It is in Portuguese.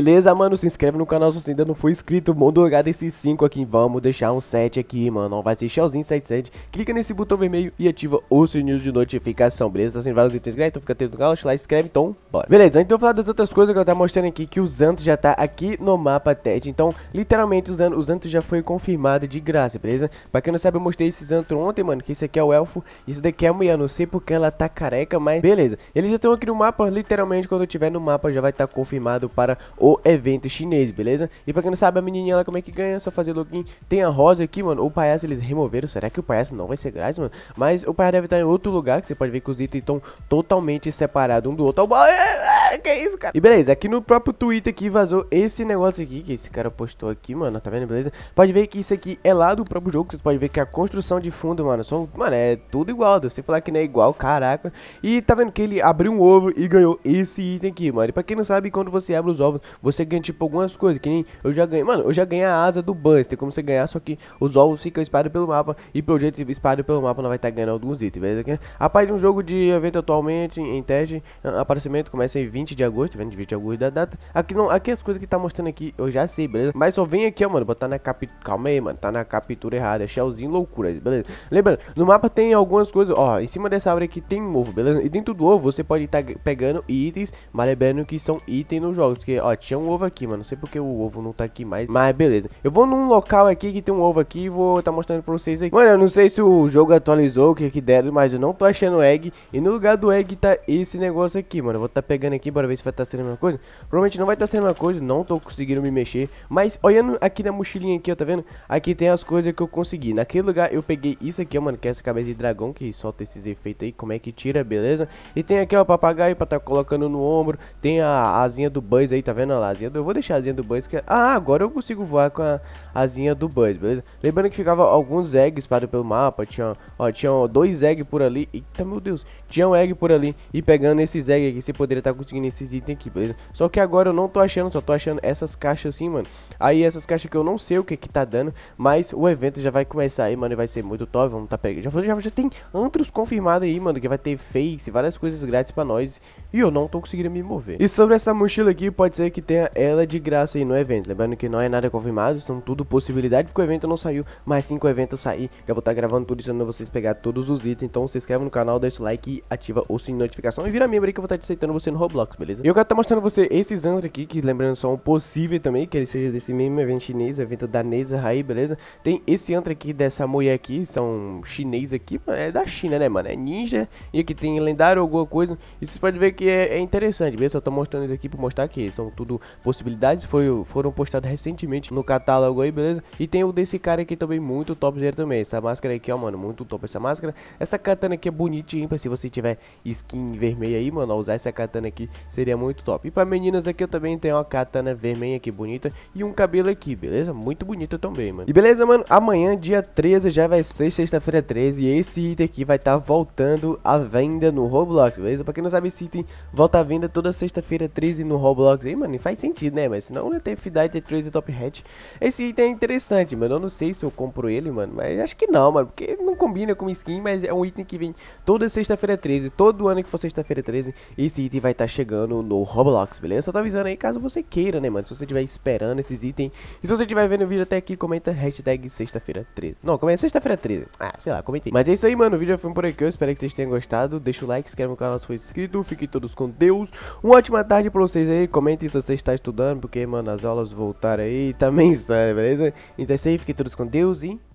Beleza, mano? Se inscreve no canal se você ainda não for inscrito. Mundo drogar desses 5 aqui. Vamos deixar um 7 aqui, mano. Vai ser Shellzinho 77. Clica nesse botão vermelho e ativa o sininho de notificação, beleza? Tá sendo vários itens grátis, então fica atento no canal, lá, inscreve, então bora. Beleza, então eu vou falar das outras coisas que eu tava mostrando aqui, que o Zanto já tá aqui no mapa TED. Então, literalmente, o Zanto, o Zanto já foi confirmado de graça, beleza? Pra quem não sabe, eu mostrei esse Zanto ontem, mano, que esse aqui é o Elfo. Esse daqui é a mulher, não sei porque ela tá careca, mas beleza. Eles já estão aqui no mapa, literalmente, quando eu tiver no mapa já vai estar tá confirmado para o evento chinês, beleza? E pra quem não sabe, a menininha ela como é que ganha, só fazer login. Tem a rosa aqui, mano, o palhaço eles removeram, será que o palhaço não vai ser grátis, mano? Mas o palhaço deve estar em outro lugar, que você pode ver que os itens estão totalmente separados um do outro. É, que isso, cara? E beleza, aqui no próprio Twitter que vazou esse negócio aqui, que esse cara postou aqui, mano, tá vendo, beleza? Pode ver que isso aqui é lá do próprio jogo, vocês podem ver que a construção de fundo, mano, são, mano, é tudo igual, você falar que não é igual, caraca. E tá vendo que ele abriu um ovo e ganhou esse item aqui, mano. E pra quem não sabe, quando você abre os ovos, você ganha, tipo, algumas coisas, que nem eu já ganhei, mano, eu já ganhei a asa do Buzz, tem como você ganhar, só que os ovos ficam espalhados pelo mapa, e pelo jeito espalhado pelo mapa, não vai estar tá ganhando alguns itens, beleza? A parte de um jogo de evento atualmente, em teste, aparecimento começa em 20 20 de agosto, vendo 20 de agosto da data. Aqui não, aqui as coisas que tá mostrando aqui, eu já sei, beleza? Mas só vem aqui, ó, mano, botar na captura, calma aí, mano, tá na captura errada, shellzinho loucura, beleza? Lembrando, no mapa tem algumas coisas, ó, em cima dessa árvore aqui tem um ovo, beleza? E dentro do ovo você pode estar tá pegando itens, mas lembrando que são itens nos jogos, porque, ó, tinha um ovo aqui, mano, não sei porque o ovo não tá aqui mais, mas beleza. Eu vou num local aqui que tem um ovo aqui e vou tá mostrando pra vocês aqui. Mano, eu não sei se o jogo atualizou, o que que deram, mas eu não tô achando egg, e no lugar do egg tá esse negócio aqui, mano, eu vou tá pegando aqui bora ver se vai estar tá sendo a mesma coisa. Provavelmente não vai estar tá sendo a mesma coisa, não tô conseguindo me mexer. Mas olhando aqui na mochilinha aqui, ó, tá vendo? Aqui tem as coisas que eu consegui. Naquele lugar eu peguei isso aqui, ó, mano, que é essa cabeça de dragão que solta esses efeitos aí, como é que tira, beleza? E tem aqui, ó, papagaio pra tá colocando no ombro. Tem a asinha do Buzz aí, tá vendo? a asinha do... Eu vou deixar a asinha do Buzz, que... Ah, agora eu consigo voar com a asinha do Buzz, beleza? Lembrando que ficava alguns eggs espalhados pelo mapa, tinha, ó, tinha dois eggs por ali. Eita, meu Deus, tinha um egg por ali. E pegando esses eggs aqui, você poderia estar tá conseguindo nesses itens aqui, beleza? Só que agora eu não tô achando, só tô achando essas caixas assim, mano. Aí essas caixas que eu não sei o que que tá dando, mas o evento já vai começar aí, mano, e vai ser muito top, vamos tá pegando. Já, já, já tem antros confirmados aí, mano, que vai ter face, várias coisas grátis pra nós, e eu não tô conseguindo me mover. E sobre essa mochila aqui, pode ser que tenha ela de graça aí no evento, lembrando que não é nada confirmado, são tudo possibilidade, porque o evento não saiu, mas sim que o evento sair, já vou estar tá gravando tudo, ensinando vocês pegar todos os itens, então se inscreve no canal, deixa o like, ativa o sininho de notificação e vira membro aí que eu vou estar tá te aceitando você no Roblox beleza? E eu quero estar tá mostrando você esse antros aqui, que lembrando só um possível também, que ele seja desse mesmo evento chinês, o evento da Neza Raí, beleza? Tem esse antro aqui dessa mulher aqui, são chinês aqui, é da China, né, mano? É ninja, e aqui tem lendário alguma coisa, e vocês podem ver que é, é interessante, beleza? Só tô mostrando isso aqui pra mostrar que são tudo possibilidades, foi, foram postados recentemente no catálogo aí, beleza? E tem o desse cara aqui também, muito top também, essa máscara aqui, ó, mano, muito top essa máscara. Essa katana aqui é bonitinha, se você tiver skin vermelha aí, mano, usar essa katana aqui seria muito top. E para meninas aqui eu também tenho uma katana vermelha aqui bonita e um cabelo aqui, beleza? Muito bonita também, mano. E beleza, mano? Amanhã, dia 13, já vai ser sexta-feira 13 e esse item aqui vai estar tá voltando à venda no Roblox, beleza? Pra quem não sabe, esse item volta à venda toda sexta-feira 13 no Roblox aí, mano. E faz sentido, né? Mas senão não ter Fidite 13 Top Hat. Esse item é interessante, mano. Eu não sei se eu compro ele, mano, mas acho que não, mano. Porque não combina com skin, mas é um item que vem toda sexta-feira 13. Todo ano que for sexta-feira 13, esse item vai estar tá chegando chegando no Roblox, beleza? Só tô avisando aí caso você queira, né, mano? Se você estiver esperando esses itens. E se você estiver vendo o vídeo até aqui, comenta hashtag sexta-feira 13. Não, comenta sexta-feira 13. Ah, sei lá, comentei. Mas é isso aí, mano. O vídeo foi por aqui. Eu espero que vocês tenham gostado. Deixa o like, se inscreve no canal se for inscrito. Fiquem todos com Deus. Uma ótima tarde pra vocês aí. Comentem se você está estudando, porque, mano, as aulas voltaram aí. Tá mensagem, beleza? Então é isso aí. Fiquem todos com Deus e...